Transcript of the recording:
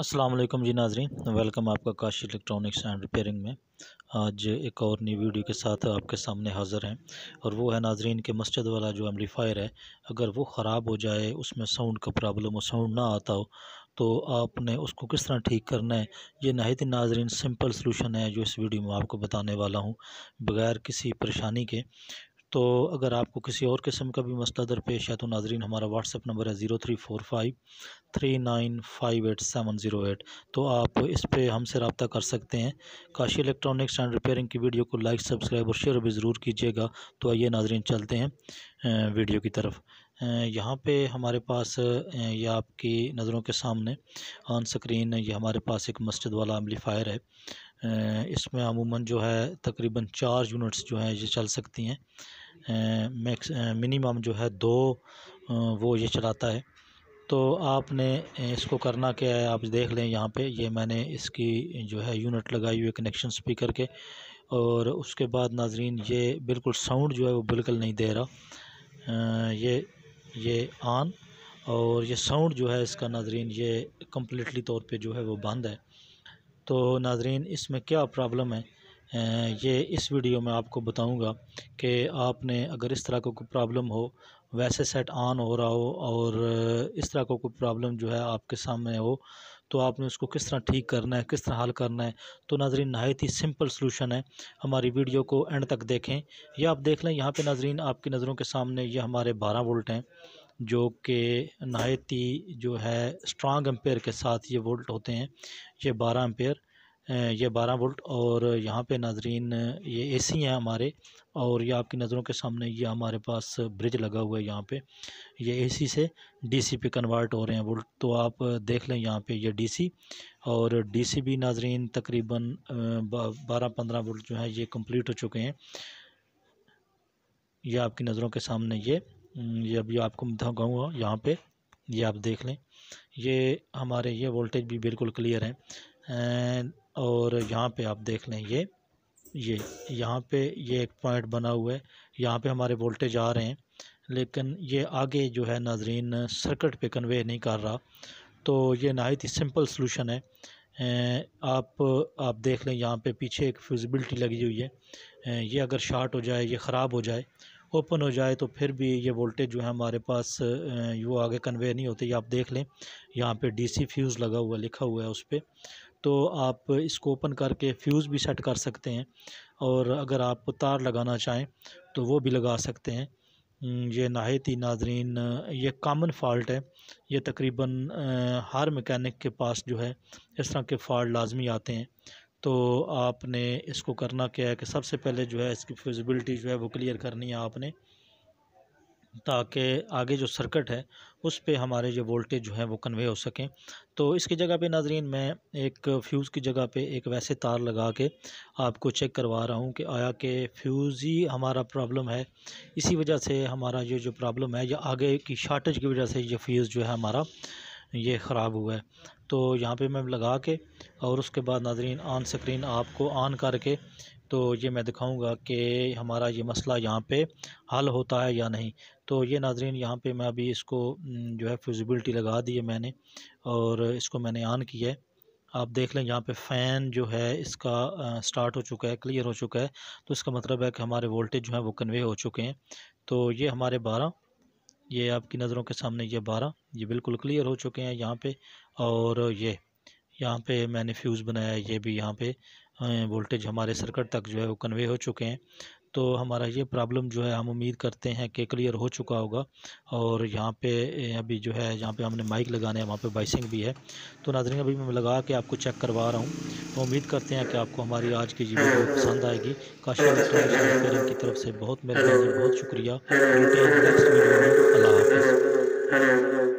असलम जी नाजरीन वेलकम आपका Kashi electronics and repairing में आज एक और नई वीडियो के साथ आपके सामने हाज़िर हैं और वो है नाजरीन के मस्जिद वाला जो एम्पलीफायर है अगर वो ख़राब हो जाए उसमें साउंड का प्रॉब्लम हो साउंड ना आता हो तो आपने उसको किस तरह ठीक करना है ये नहायत नाजरीन सिंपल सोलूशन है जो इस वीडियो में आपको बताने वाला हूँ बग़ैर किसी परेशानी के तो अगर आपको किसी और किस्म का भी मसला दरपेश है तो नाजरीन हमारा व्हाट्सअप नंबर है zero three four five three nine five eight seven zero eight तो आप इस पर हमसे रबता कर सकते हैं काशी इलेक्ट्रॉनिक्स एंड रिपेयरिंग की वीडियो को लाइक सब्सक्राइब और शेयर भी ज़रूर कीजिएगा तो आइए नाजरीन चलते हैं वीडियो की तरफ यहाँ पे हमारे पास ये आपकी नज़रों के सामने ऑन स्क्रीन ये हमारे पास एक मस्जिद वाला एम्पलीफायर है इसमें अमूमन जो है तकरीबन चार यूनिट्स जो हैं ये चल सकती हैं मैक्स मिनिमम जो है दो वो ये चलाता है तो आपने इसको करना क्या है आप देख लें यहाँ पे ये मैंने इसकी जो है यूनिट लगाई हुई कनेक्शन स्पीकर के और उसके बाद नाजरीन ये बिल्कुल साउंड जो है वो बिल्कुल नहीं दे रहा ये ये ऑन और ये साउंड जो है इसका नाजरीन ये कम्प्लीटली तौर पे जो है वो बंद है तो नाजरीन इसमें क्या प्रॉब्लम है ये इस वीडियो में आपको बताऊंगा कि आपने अगर इस तरह का को कोई प्रॉब्लम हो वैसे सेट ऑन हो रहा हो और इस तरह का को कोई प्रॉब्लम जो है आपके सामने हो तो आपने उसको किस तरह ठीक करना है किस तरह हल करना है तो नाजरीन नहायत ही सिंपल सलूशन है हमारी वीडियो को एंड तक देखें या आप देख लें यहाँ पे नाजरीन आपकी नज़रों के सामने ये हमारे बारह वोल्ट हैं जो कि नहायती ही जो है स्ट्रांग एम्पेयर के साथ ये वोल्ट होते हैं ये बारह एम्पेयर ये बारह वोल्ट और यहाँ पे नाजरीन ये ए सी हैं हमारे और ये आपकी नज़रों के सामने ये हमारे पास ब्रिज लगा हुआ है यहाँ पे ये ए सी से डी सी पे कन्वर्ट हो रहे हैं वोल्ट तो आप देख लें यहाँ पे ये डी सी और डी सी भी नाजरीन तकरीबन बारह पंद्रह वोल्ट जो है ये कम्प्लीट हो चुके हैं ये आपकी नज़रों के सामने ये ये अभी आपको दिखाऊँगा यहाँ पर ये आप देख लें ये हमारे ये वोल्टेज भी बिल्कुल क्लियर है और यहाँ पे आप देख लें ये ये यहाँ पे ये एक पॉइंट बना हुआ है यहाँ पे हमारे वोल्टेज आ रहे हैं लेकिन ये आगे जो है नाजरीन सर्किट पे कन्वे नहीं कर रहा तो ये नहायत ही सिंपल सोलूशन है आप आप देख लें यहाँ पे पीछे एक फ्यूजिबिलिटी लगी हुई है ये अगर शार्ट हो जाए ये ख़राब हो जाए ओपन हो जाए तो फिर भी ये वोल्टेज जो है हमारे पास वो आगे कन्वे नहीं होते आप देख लें यहाँ पे डीसी फ्यूज़ लगा हुआ लिखा हुआ है उस पर तो आप इसको ओपन करके फ्यूज़ भी सेट कर सकते हैं और अगर आप तार लगाना चाहें तो वो भी लगा सकते हैं ये नाहत ही नाजरीन ये कामन फॉल्ट है ये तकरीबन हर मैकेनिक के पास जो है इस तरह के फॉल्ट लाजमी आते हैं तो आपने इसको करना क्या है कि सबसे पहले जो है इसकी फिजिबिलिटी जो है वो क्लियर करनी है आपने ताकि आगे जो सर्किट है उस पर हमारे जो वोल्टेज जो है वो कन्वे हो सकें तो इसकी जगह पे नाजरीन मैं एक फ्यूज़ की जगह पे एक वैसे तार लगा के आपको चेक करवा रहा हूँ कि आया कि फ्यूज़ ही हमारा प्रॉब्लम है इसी वजह से हमारा ये जो प्रॉब्लम है या आगे की शार्टेज की वजह से ये फ्यूज़ जो है हमारा ये ख़राब हुआ है तो यहाँ पे मैं लगा के और उसके बाद नाजरीन ऑन स्क्रीन आपको ऑन करके तो ये मैं दिखाऊंगा कि हमारा ये मसला यहाँ पे हल होता है या नहीं तो ये नाजरीन यहाँ पे मैं अभी इसको जो है फ्यूजिबिलिटी लगा दी है मैंने और इसको मैंने ऑन किया है आप देख लें यहाँ पे फ़ैन जो है इसका स्टार्ट हो चुका है क्लियर हो चुका है तो इसका मतलब है कि हमारे वोल्टेज जो है वो कन्वे हो चुके हैं तो ये हमारे बारह ये आपकी नज़रों के सामने ये बारह ये बिल्कुल क्लियर हो चुके हैं यहाँ पे और ये यहाँ पे मैंने फ्यूज़ बनाया ये भी यहाँ पे वोल्टेज हमारे सर्किट तक जो है वो कन्वे हो चुके हैं तो हमारा ये प्रॉब्लम जो है हम उम्मीद करते हैं कि क्लियर हो चुका होगा और यहाँ पे अभी जो है यहाँ पे हमने माइक लगाने हैं वहाँ पे बाइसिंग भी है तो नाजरीन अभी मैं लगा के आपको चेक करवा रहा हूँ तो उम्मीद करते हैं कि आपको हमारी आज की बहुत पसंद आएगी काशी की तरफ से बहुत मेहरबानी बहुत शुक्रिया नेक्स्ट वीडियो में अल्लाह